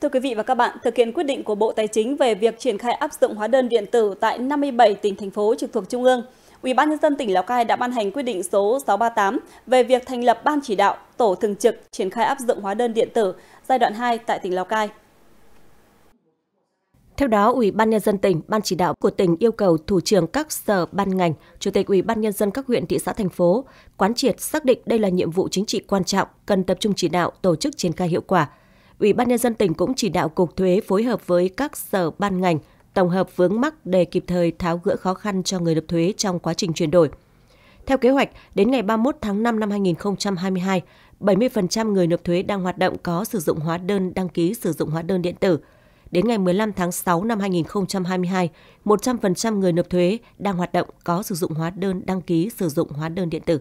Thưa quý vị và các bạn, thực hiện quyết định của Bộ Tài chính về việc triển khai áp dụng hóa đơn điện tử tại 57 tỉnh thành phố trực thuộc Trung ương, Ủy ban nhân dân tỉnh Lào Cai đã ban hành quyết định số 638 về việc thành lập ban chỉ đạo tổ thường trực triển khai áp dụng hóa đơn điện tử giai đoạn 2 tại tỉnh Lào Cai. Theo đó, Ủy ban nhân dân tỉnh, ban chỉ đạo của tỉnh yêu cầu thủ trưởng các sở ban ngành, chủ tịch Ủy ban nhân dân các huyện thị xã thành phố quán triệt xác định đây là nhiệm vụ chính trị quan trọng cần tập trung chỉ đạo, tổ chức triển khai hiệu quả, Ủy ban nhân dân tỉnh cũng chỉ đạo Cục Thuế phối hợp với các sở ban ngành tổng hợp vướng mắc để kịp thời tháo gỡ khó khăn cho người nộp thuế trong quá trình chuyển đổi. Theo kế hoạch, đến ngày 31 tháng 5 năm 2022, 70% người nộp thuế đang hoạt động có sử dụng hóa đơn đăng ký sử dụng hóa đơn điện tử. Đến ngày 15 tháng 6 năm 2022, 100% người nộp thuế đang hoạt động có sử dụng hóa đơn đăng ký sử dụng hóa đơn điện tử.